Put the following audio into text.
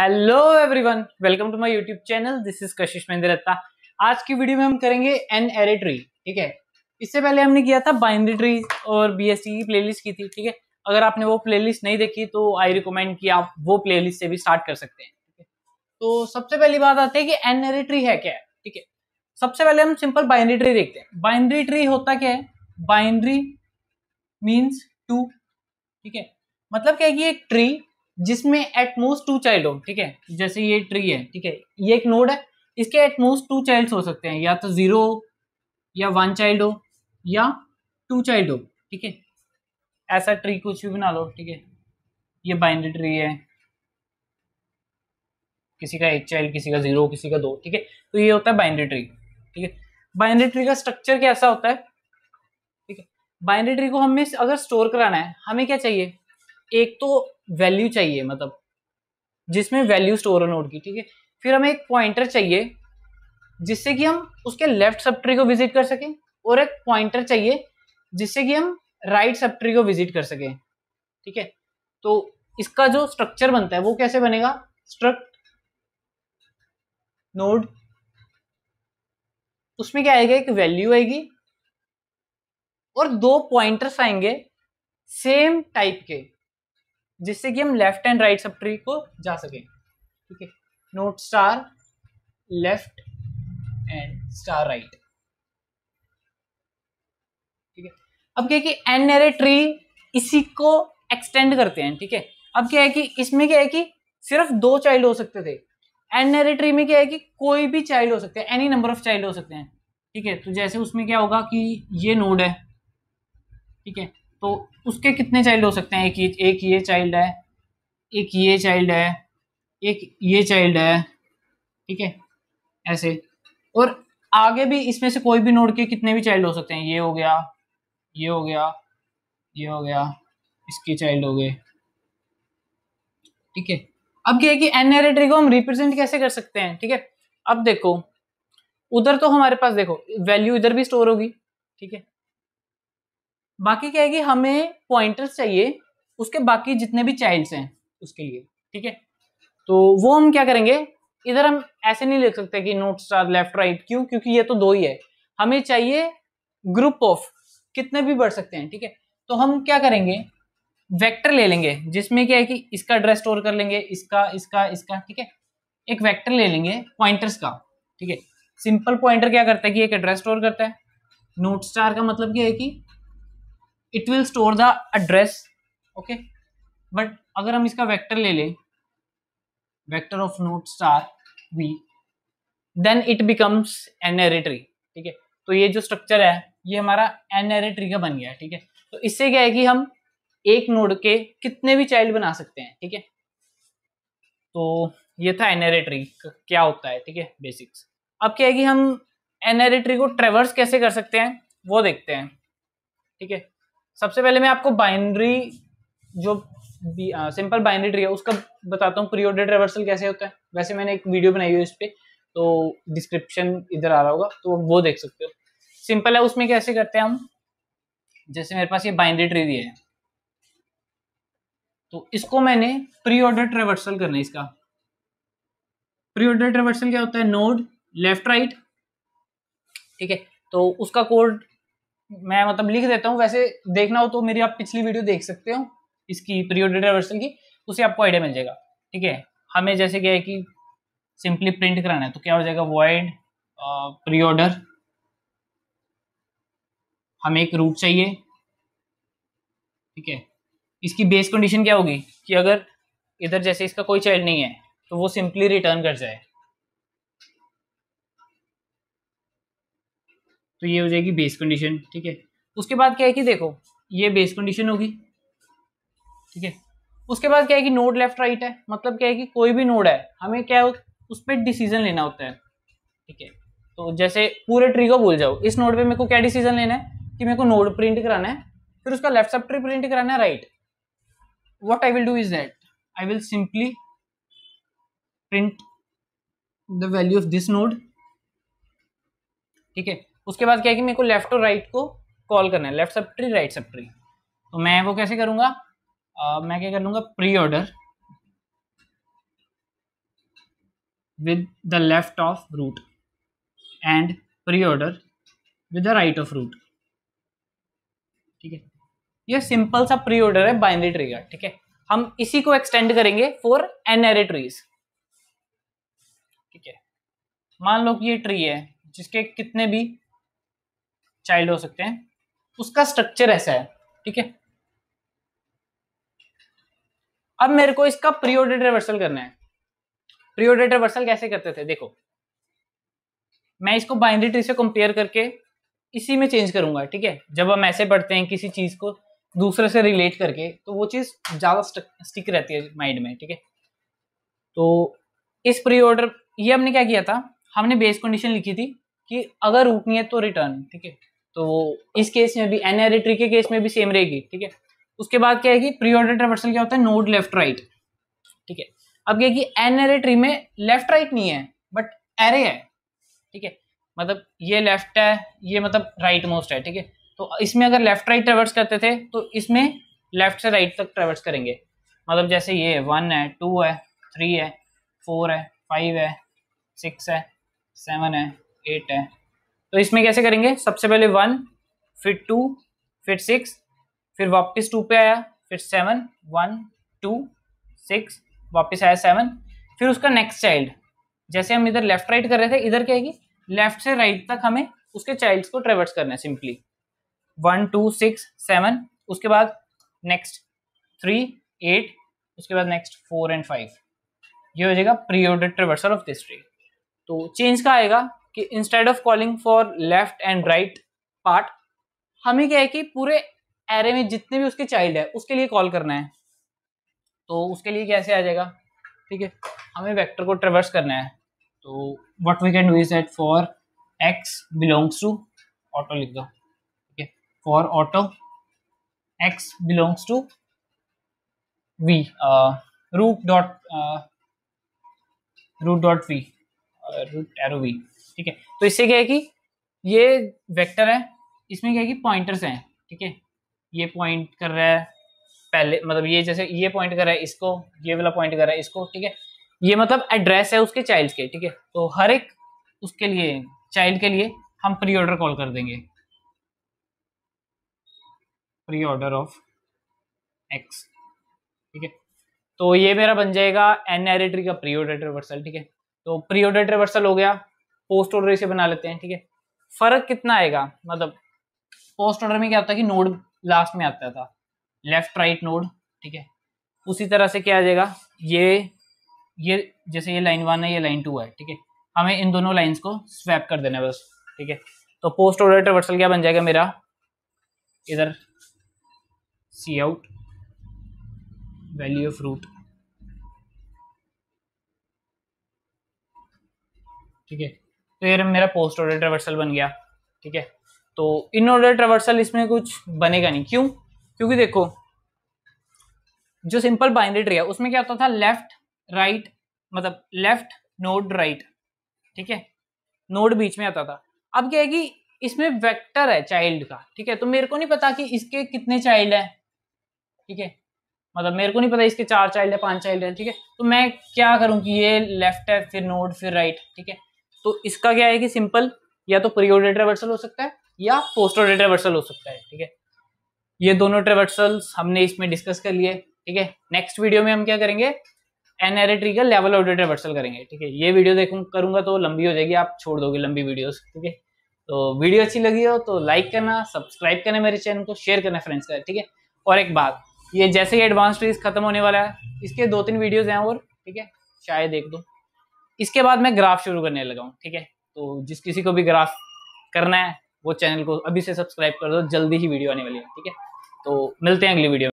hello everyone welcome to my YouTube channel this is Kashish Mahindratta आज की video में हम करेंगे एन एरे ट्री ठीक है इससे पहले हमने किया था बाइनरी ट्री और बीएससी की प्लेलिस्ट की थी ठीक है अगर आपने वो प्लेलिस्ट नहीं देखी तो आई रिकमेंड कि आप वो प्लेलिस्ट से भी स्टार्ट कर सकते हैं ठीक है तो सबसे पहली बात आती है कि एन एरे ट्री है क्या है ठीक है सबसे पहले हम सिंपल बाइनरी ट्री देखते हैं बाइनरी ट्री होता क्या है बाइनरी मीन्स टू ठीक है मतलब क्या है कि एक ट्री जिसमें एटमोस्ट टू चाइल्ड हो ठीक है जैसे ये ट्री है ठीक है ये एक नोड है इसके एटमोस्ट टू चाइल्ड हो सकते हैं या तो जीरो या वन चाइल्ड हो या टू चाइल्ड हो ठीक है ऐसा ट्री कुछ भी बना लो ठीक है ये बाइनरी ट्री है किसी का एक चाइल्ड किसी का जीरो किसी का दो ठीक है तो ये होता है बाइनरी ट्री ठीक है बाइनरी ट्री का स्ट्रक्चर कैसा होता है ठीक है बाइनरी ट्री को हमें अगर स्टोर कराना है हमें क्या चाहिए एक तो वैल्यू चाहिए मतलब जिसमें वैल्यू स्टोर है नोड की ठीक है फिर हमें एक पॉइंटर चाहिए जिससे कि हम उसके लेफ्ट सब ट्री को विजिट कर सकें और एक पॉइंटर चाहिए जिससे कि हम राइट सब ट्री को विजिट कर सकें ठीक है तो इसका जो स्ट्रक्चर बनता है वो कैसे बनेगा स्ट्रक्ट नोड उसमें क्या आएगा एक वैल्यू आएगी और दो पॉइंटर्स आएंगे सेम टाइप के जिससे कि हम left and right sub tree को जा सकें ठीक है node star left and star right ठीक है अब क्या है कि एन एरे ट्री इसी को एक्सटेंड करते हैं ठीक है अब क्या है कि इसमें क्या है कि सिर्फ दो चाइल्ड हो सकते थे एन एरे ट्री में क्या है कि कोई भी चाइल्ड हो सकते हैं एनी नंबर ऑफ चाइल्ड हो सकते हैं ठीक है तो जैसे उसमें क्या होगा कि ये नोड है ठीक है तो उसके कितने चाइल्ड हो सकते हैं एक ये एक ये चाइल्ड है एक ये चाइल्ड है एक ये चाइल्ड है ठीक है ऐसे और आगे भी इसमें से कोई भी नोड के कितने भी चाइल्ड हो सकते हैं ये हो गया ये हो गया ये हो गया इसके चाइल्ड हो गए ठीक है अब क्या है कि एन एरे ट्री को हम रिप्रेजेंट कैसे कर सकते हैं ठीक है अब देखो उधर तो हमारे पास देखो वैल्यू इधर भी स्टोर होगी ठीक है बाकी क्या है कि हमें पॉइंटर्स चाहिए उसके बाकी जितने भी चाइल्ड्स हैं उसके लिए ठीक है तो वो हम क्या करेंगे इधर हम ऐसे नहीं लिख सकते कि नोट स्टार लेफ्ट राइट क्यों क्योंकि ये तो दो ही है हमें चाहिए ग्रुप ऑफ कितने भी बढ़ सकते हैं ठीक है तो हम क्या करेंगे वेक्टर ले लेंगे जिसमें क्या है कि इसका एड्रेस स्टोर कर लेंगे इसका इसका इसका ठीक है एक वेक्टर ले लेंगे पॉइंटर्स का ठीक है सिंपल पॉइंटर क्या करता है कि एक एड्रेस स्टोर करता है नोट स्टार का मतलब क्या है कि it will store the address okay but अगर हम इसका वेक्टर ले लें vector of node star v then it becomes N ary tree ठीक है तो ये जो स्ट्रक्चर है ये हमारा एन एरे ट्री का बन गया है ठीक है तो इससे क्या है कि हम एक नोड के कितने भी चाइल्ड बना सकते हैं ठीक है तो ये था एनएरे ट्री क्या होता है ठीक है बेसिक्स अब क्या है कि हम एनएरे ट्री को ट्रेवर्स कैसे कर सकते हैं वो देखते हैं ठीक है सबसे पहले मैं आपको बाइनरी जो सिंपल बाइनरी ट्री है उसका बताता हूँ पीरियोडेड रिवर्सल कैसे होता है वैसे मैंने एक वीडियो बनाई है इस पर तो डिस्क्रिप्शन इधर आ रहा होगा तो वो देख सकते हो सिंपल है उसमें कैसे करते हैं हम जैसे मेरे पास ये बाइनरी ट्री दिया है तो इसको मैंने प्री ऑर्डर ट्रेवर्सल करना है इसका प्री ऑर्डर ट्रेवर्सल क्या होता है नोड लेफ्ट राइट ठीक है तो उसका कोड मैं मतलब लिख देता हूँ वैसे देखना हो तो मेरी आप पिछली वीडियो देख सकते हो इसकी पीरियोडिक रिवर्सल की उसे आपको आइडिया मिल जाएगा ठीक है हमें जैसे क्या है कि सिंपली प्रिंट कराना है तो क्या हो जाएगा वॉइड ऑर्डर हमें एक रूट चाहिए ठीक है इसकी बेस कंडीशन क्या होगी कि अगर इधर जैसे इसका कोई चाइल्ड नहीं है तो वो सिंपली रिटर्न कर जाए तो ये हो जाएगी बेस कंडीशन ठीक है तो उसके बाद क्या है कि देखो ये बेस कंडीशन होगी ठीक है उसके बाद क्या है कि नोड लेफ्ट राइट है मतलब क्या है कि कोई भी नोड है हमें क्या है उस पर डिसीजन लेना होता है ठीक है तो जैसे पूरे ट्री को भूल जाओ इस नोड पे मेरे को क्या डिसीजन लेना है कि मेरे को नोड प्रिंट कराना है फिर उसका लेफ्ट सब ट्री प्रिंट कराना है right what I will do is that I will simply print the value of this node ठीक है उसके बाद क्या है कि मेरे को लेफ्ट और राइट को कॉल करना है left sub tree right sub tree तो मैं वो कैसे करूँगा uh, मैं क्या कर लूँगा pre order with the left of root and pre order with the right of root ठीक है ये सिंपल सा प्री ऑर्डर है बाइनरी ट्री का ठीक है हम इसी को एक्सटेंड करेंगे फॉर एन एरे ट्रीज ठीक है मान लो कि ये ट्री है जिसके कितने भी चाइल्ड हो सकते हैं उसका स्ट्रक्चर ऐसा है ठीक है अब मेरे को इसका प्रियोडेट रिवर्सल करना है प्रियोडेट रिवर्सल कैसे करते थे देखो मैं इसको बाइनरी ट्री से कंपेयर करके इसी में चेंज करूंगा ठीक है जब हम ऐसे पढ़ते हैं किसी चीज को दूसरे से रिलेट करके तो वो चीज ज्यादा स्टिक रहती है माइंड में ठीक है तो इस प्री ऑर्डर ये हमने क्या किया था हमने बेस कंडीशन लिखी थी कि अगर रूट नहीं है तो रिटर्न ठीक है तो इस केस में भी एन एरेट्री के केस में भी सेम रहेगी ठीक है उसके बाद क्या है कि प्री ऑर्डर ट्रेवर्सल क्या होता है नोड लेफ्ट राइट ठीक है अब क्या है कि एन एरे में लेफ्ट राइट नहीं है बट एरे है ठीक है मतलब ये लेफ्ट है ये मतलब राइट मोस्ट है ठीक है तो इसमें अगर लेफ्ट राइट ट्रेवर्स करते थे तो इसमें लेफ्ट से राइट तक ट्रेवर्स करेंगे मतलब जैसे ये वन है टू है थ्री है फोर है फाइव है सिक्स है सेवन है एट है तो इसमें कैसे करेंगे सबसे पहले वन फिर टू फिर सिक्स फिर वापस टू पे आया फिर सेवन वन टू सिक्स वापस आया सेवन फिर उसका नेक्स्ट चाइल्ड जैसे हम इधर लेफ्ट राइट कर रहे थे इधर क्या है कि लेफ्ट से राइट तक हमें उसके चाइल्ड्स को ट्रेवर्स करना है simply one two six seven उसके बाद नेक्स्ट थ्री एट उसके बाद नेक्स्ट फोर एंड फाइव ये हो जाएगा pre order traversal of this tree तो चेंज का आएगा कि instead of calling for left and right part हमें क्या है कि पूरे एरे में जितने भी उसके चाइल्ड है उसके लिए कॉल करना है तो उसके लिए कैसे आ जाएगा ठीक है हमें वेक्टर को ट्रेवर्स करना है तो what we can do is at for x belongs to auto लिख दो ठीक है for auto x belongs to v root dot root dot v root arrow v ठीक है तो इससे क्या है कि ये वेक्टर है इसमें क्या है कि पॉइंटर्स हैं ठीक है ये पॉइंट कर रहा है पहले मतलब ये जैसे ये पॉइंट कर रहा है इसको ये वाला पॉइंट कर रहा है इसको ठीक है ये मतलब एड्रेस है उसके चाइल्ड के ठीक है तो हर एक उसके लिए चाइल्ड के लिए हम प्री ऑर्डर कॉल कर देंगे प्री ऑर्डर ऑफ एक्स ठीक है तो ये मेरा बन जाएगा एन एरेटरी का प्री ऑर्डर ट्रिवर्सल ठीक है तो प्री ऑर्डर ट्रिवर्सल हो गया पोस्ट ऑर्डर इसे बना लेते हैं ठीक है फर्क कितना आएगा मतलब पोस्ट ऑर्डर में क्या होता है कि नोड लास्ट में आता था लेफ्ट राइट नोड ठीक है उसी तरह से क्या आ जाएगा ये ये जैसे ये लाइन वन है ये लाइन टू है ठीक है हमें इन दोनों लाइन्स को स्वैप कर देना है बस ठीक है तो पोस्ट ऑर्डर ट्रवर्सल क्या बन जाएगा मेरा इधर c out value of root ठीक है तो ये मेरा पोस्ट ऑर्डर ट्रेवर्सल बन गया ठीक है तो इन ऑर्डर ट्रेवर्सल इसमें कुछ बनेगा नहीं क्यों क्योंकि देखो जो सिंपल बाइनरी ट्री है उसमें क्या होता था लेफ्ट राइट मतलब लेफ्ट नोड राइट ठीक है नोड बीच में आता था अब क्या है कि इसमें वेक्टर है चाइल्ड का ठीक है तो मेरे को नहीं पता कि इसके कितने चाइल्ड है ठीक है मतलब मेरे को नहीं पता इसके चार चाइल्ड है पांच चाइल्ड है ठीक है तो मैं क्या करूं कि ये लेफ्ट है फिर नोड फिर राइट ठीक है तो इसका क्या है कि सिंपल या तो प्रियोडेट रिवर्सल हो सकता है या पोस्ट ऑर्डर रिवर्सल हो सकता है ठीक है ये दोनों ट्रेवर्सल्स हमने इसमें डिस्कस कर लिए ठीक है नेक्स्ट वीडियो में हम क्या करेंगे एन ट्री का लेवल ऑर्डर ट्रेवर्सल करेंगे ठीक है ये वीडियो देखूँ करूंगा तो लंबी हो जाएगी आप छोड़ दोगे लंबी वीडियो ठीक है तो वीडियो अच्छी लगी हो तो लाइक करना सब्सक्राइब करना मेरे चैनल को शेयर करना फ्रेंड्स का ठीक है और एक बात ये जैसे ही एडवांस ट्रीज खत्म होने वाला है इसके दो तीन वीडियोज हैं और ठीक है शायद एक दो इसके बाद मैं ग्राफ शुरू करने लगा हूँ ठीक है तो जिस किसी को भी ग्राफ करना है वो चैनल को अभी से सब्सक्राइब कर दो जल्दी ही वीडियो आने वाली है ठीक है तो मिलते हैं अगली वीडियो